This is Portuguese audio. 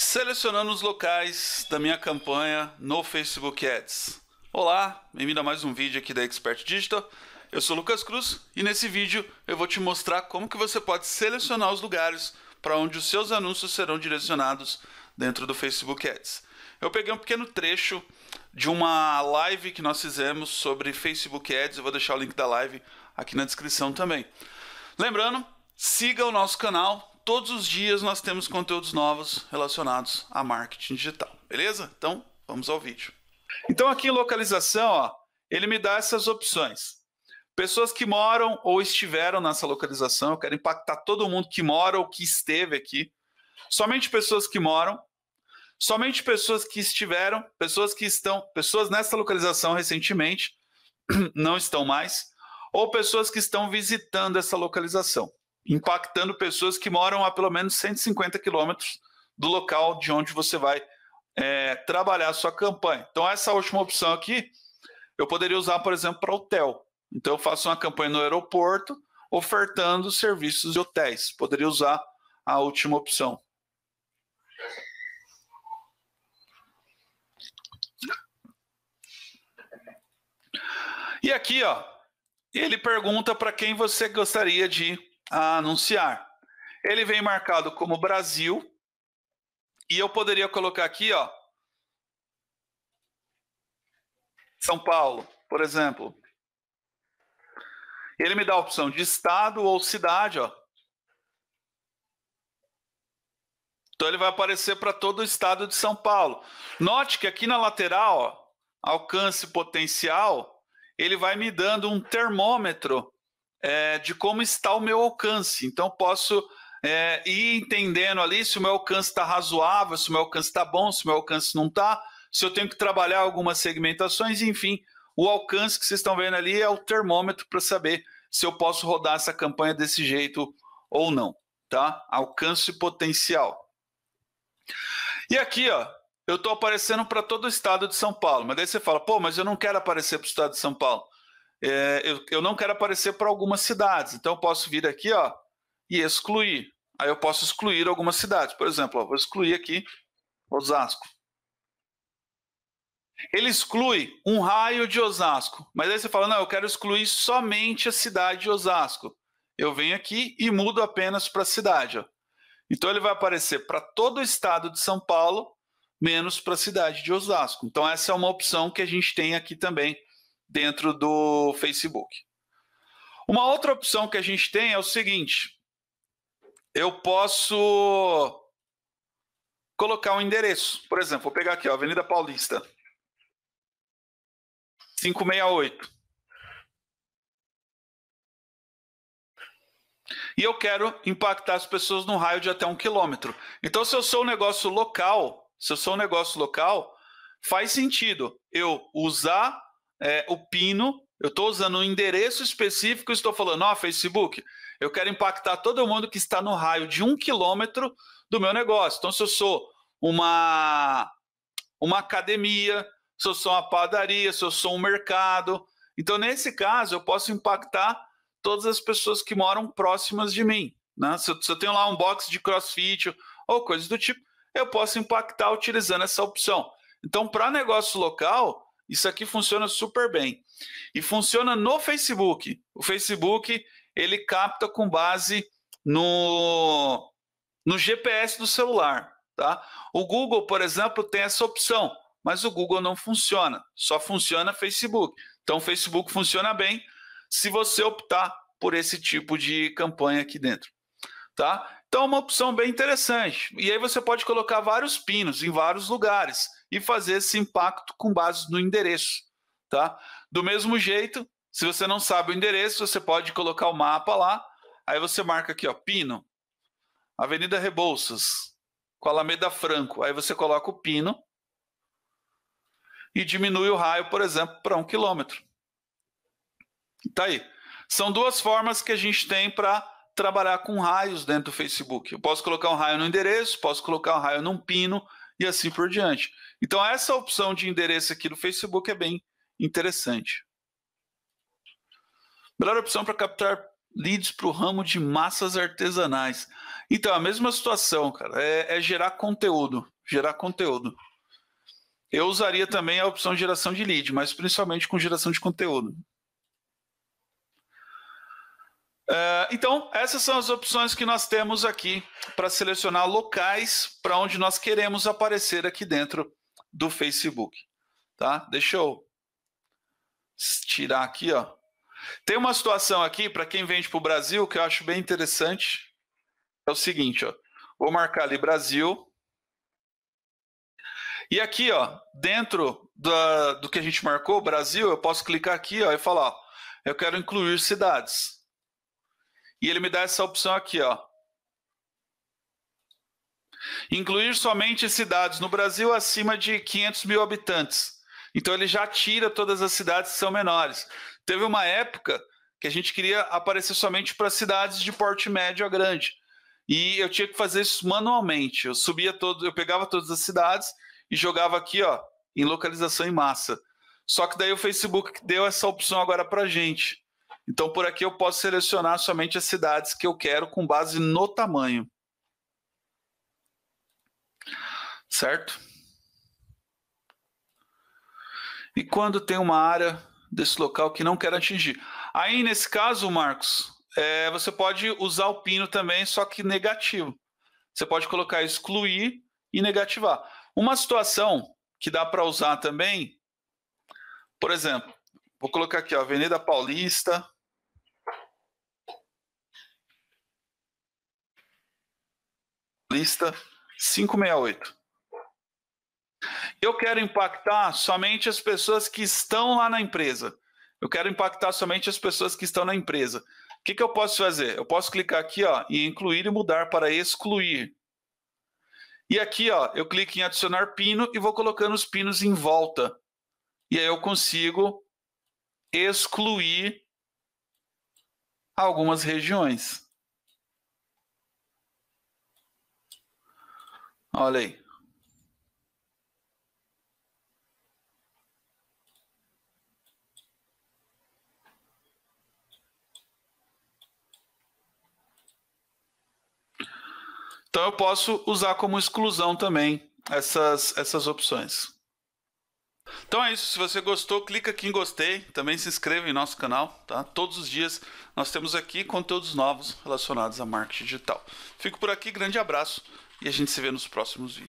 selecionando os locais da minha campanha no Facebook Ads. Olá, bem-vindo a mais um vídeo aqui da Expert Digital. Eu sou Lucas Cruz e nesse vídeo eu vou te mostrar como que você pode selecionar os lugares para onde os seus anúncios serão direcionados dentro do Facebook Ads. Eu peguei um pequeno trecho de uma live que nós fizemos sobre Facebook Ads, eu vou deixar o link da live aqui na descrição também. Lembrando, siga o nosso canal, Todos os dias nós temos conteúdos novos relacionados a marketing digital, beleza? Então, vamos ao vídeo. Então, aqui em localização, ó, ele me dá essas opções. Pessoas que moram ou estiveram nessa localização, eu quero impactar todo mundo que mora ou que esteve aqui. Somente pessoas que moram, somente pessoas que estiveram, pessoas que estão, pessoas nessa localização recentemente, não estão mais, ou pessoas que estão visitando essa localização impactando pessoas que moram a pelo menos 150 quilômetros do local de onde você vai é, trabalhar a sua campanha. Então, essa última opção aqui, eu poderia usar, por exemplo, para hotel. Então, eu faço uma campanha no aeroporto, ofertando serviços de hotéis. Poderia usar a última opção. E aqui, ó, ele pergunta para quem você gostaria de a anunciar. Ele vem marcado como Brasil. E eu poderia colocar aqui, ó, São Paulo, por exemplo. Ele me dá a opção de estado ou cidade, ó. Então ele vai aparecer para todo o estado de São Paulo. Note que aqui na lateral, ó, alcance potencial, ele vai me dando um termômetro é, de como está o meu alcance. Então, posso é, ir entendendo ali se o meu alcance está razoável, se o meu alcance está bom, se o meu alcance não está, se eu tenho que trabalhar algumas segmentações, enfim. O alcance que vocês estão vendo ali é o termômetro para saber se eu posso rodar essa campanha desse jeito ou não, tá? Alcance potencial. E aqui, ó, eu estou aparecendo para todo o estado de São Paulo, mas daí você fala, pô, mas eu não quero aparecer para o estado de São Paulo é, eu, eu não quero aparecer para algumas cidades, então eu posso vir aqui ó, e excluir. Aí eu posso excluir algumas cidades. Por exemplo, ó, vou excluir aqui Osasco. Ele exclui um raio de Osasco, mas aí você fala, não, eu quero excluir somente a cidade de Osasco. Eu venho aqui e mudo apenas para a cidade. Ó. Então ele vai aparecer para todo o estado de São Paulo, menos para a cidade de Osasco. Então essa é uma opção que a gente tem aqui também dentro do Facebook. Uma outra opção que a gente tem é o seguinte: eu posso colocar um endereço. Por exemplo, vou pegar aqui, ó, Avenida Paulista. 568. E eu quero impactar as pessoas no raio de até um quilômetro. Então, se eu sou um negócio local, se eu sou um negócio local, faz sentido eu usar é, o pino, eu estou usando um endereço específico, estou falando, ó, oh, Facebook, eu quero impactar todo mundo que está no raio de um quilômetro do meu negócio. Então, se eu sou uma, uma academia, se eu sou uma padaria, se eu sou um mercado. Então, nesse caso, eu posso impactar todas as pessoas que moram próximas de mim. Né? Se, eu, se eu tenho lá um box de crossfit ou coisas do tipo, eu posso impactar utilizando essa opção. Então, para negócio local, isso aqui funciona super bem. E funciona no Facebook. O Facebook, ele capta com base no, no GPS do celular, tá? O Google, por exemplo, tem essa opção, mas o Google não funciona, só funciona Facebook. Então, o Facebook funciona bem se você optar por esse tipo de campanha aqui dentro, tá? Então, é uma opção bem interessante. E aí você pode colocar vários pinos em vários lugares e fazer esse impacto com base no endereço, tá? Do mesmo jeito, se você não sabe o endereço, você pode colocar o mapa lá, aí você marca aqui, ó, Pino, Avenida Rebouças, com Alameda Franco, aí você coloca o Pino e diminui o raio, por exemplo, para um quilômetro. Tá aí. São duas formas que a gente tem para trabalhar com raios dentro do Facebook. Eu posso colocar um raio no endereço, posso colocar um raio num pino e assim por diante. Então, essa opção de endereço aqui do Facebook é bem interessante. Melhor opção para captar leads para o ramo de massas artesanais. Então, a mesma situação, cara, é, é, gerar conteúdo. Gerar conteúdo. Eu usaria também a opção de geração de lead, mas principalmente com geração de conteúdo. Eh, então, essas são as opções que nós temos aqui para selecionar locais para onde nós queremos aparecer aqui dentro do Facebook. Tá? Deixa eu tirar aqui. Ó. Tem uma situação aqui, para quem vende para o Brasil, que eu acho bem interessante. É o seguinte, ó. vou marcar ali Brasil. E aqui, ó, dentro da, do que a gente marcou, Brasil, eu posso clicar aqui ó, e falar, ó, eu quero incluir cidades. E ele me dá essa opção aqui, ó. Incluir somente cidades no Brasil acima de 500 mil habitantes. Então ele já tira todas as cidades que são menores. Teve uma época que a gente queria aparecer somente para cidades de porte médio a grande. E eu tinha que fazer isso manualmente. Eu subia todo, eu pegava todas as cidades e jogava aqui, ó, em localização em massa. Só que daí o Facebook deu essa opção agora para gente. Então, por aqui eu posso selecionar somente as cidades que eu quero com base no tamanho. Certo? E quando tem uma área desse local que não quero atingir. Aí, nesse caso, Marcos, é, você pode usar o pino também, só que negativo. Você pode colocar excluir e negativar. Uma situação que dá para usar também, por exemplo, vou colocar aqui, ó, Avenida Paulista, lista 568. Eu quero impactar somente as pessoas que estão lá na empresa. Eu quero impactar somente as pessoas que estão na empresa. O que, que eu posso fazer? Eu posso clicar aqui ó, em incluir e mudar para excluir. E aqui ó, eu clico em adicionar pino e vou colocando os pinos em volta. E aí eu consigo excluir algumas regiões. Olha aí. Então eu posso usar como exclusão também essas, essas opções. Então é isso, se você gostou, clica aqui em gostei, também se inscreva em nosso canal, tá? Todos os dias nós temos aqui conteúdos novos relacionados a marketing digital. Fico por aqui, grande abraço e a gente se vê nos próximos vídeos.